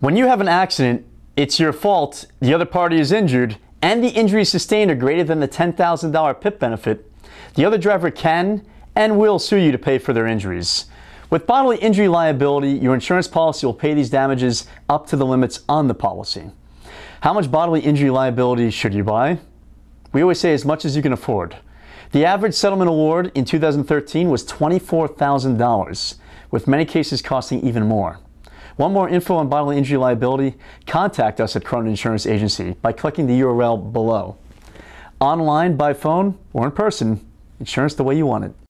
When you have an accident, it's your fault, the other party is injured, and the injuries sustained are greater than the $10,000 PIP benefit, the other driver can and will sue you to pay for their injuries. With bodily injury liability, your insurance policy will pay these damages up to the limits on the policy. How much bodily injury liability should you buy? We always say as much as you can afford. The average settlement award in 2013 was $24,000, with many cases costing even more. Want more info on bodily injury liability? Contact us at Cronin Insurance Agency by clicking the URL below. Online, by phone, or in person, insurance the way you want it.